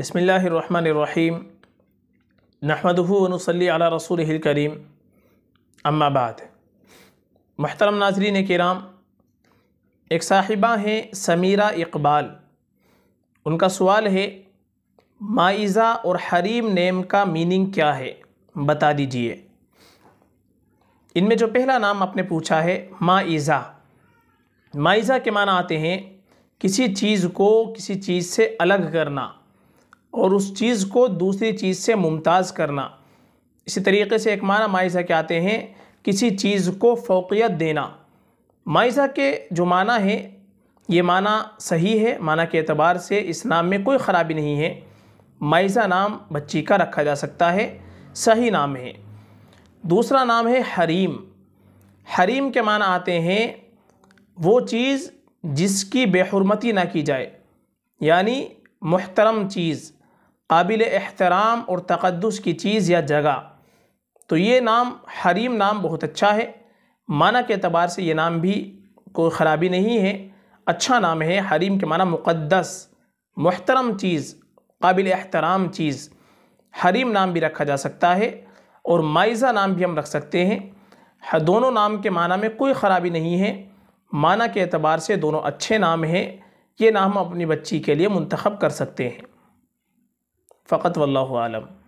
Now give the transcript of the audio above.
बसमीम नहमदनसली अला रसूल करीम अम्माबाद महतरम नाजरीन कराम एक साहिबा हैं समीरा इकबाल उनका सवाल है माइज़ा और हरीम नेम का मीनिंग क्या है बता दीजिए इनमें जो पहला नाम आपने पूछा है माइज़ा माइज़ा के माना आते हैं किसी चीज़ को किसी चीज़ से अलग करना और उस चीज़ को दूसरी चीज़ से मुमताज़ करना इसी तरीके से एक माना मायसा के आते हैं किसी चीज़ को फोकियत देना मायसा के जो माना है ये माना सही है माना के अतबार से इस नाम में कोई ख़राबी नहीं है मायसा नाम बच्ची का रखा जा सकता है सही नाम है दूसरा नाम है हरीम हरीम के माना आते हैं वो चीज़ जिसकी बेहरमती ना की जाए यानी मुहतरम चीज़ काबिल एहतराम और तकदस की चीज़ या जगह तो ये नाम हरीम नाम बहुत अच्छा है माना के अतबार से ये नाम भी कोई ख़राबी नहीं है अच्छा नाम है हरीम के माना मुक़दस मोहतरम चीज़ काबिल एहतराम चीज़ हरीम नाम भी रखा जा सकता है और माइज़ा नाम भी हम रख सकते हैं हाँ, दोनों नाम के माना में कोई ख़राबी नहीं है माना के अतबार से दोनों अच्छे नाम हैं ये नाम अपनी बच्ची के लिए मंतखब कर सकते हैं فقط والله أعلم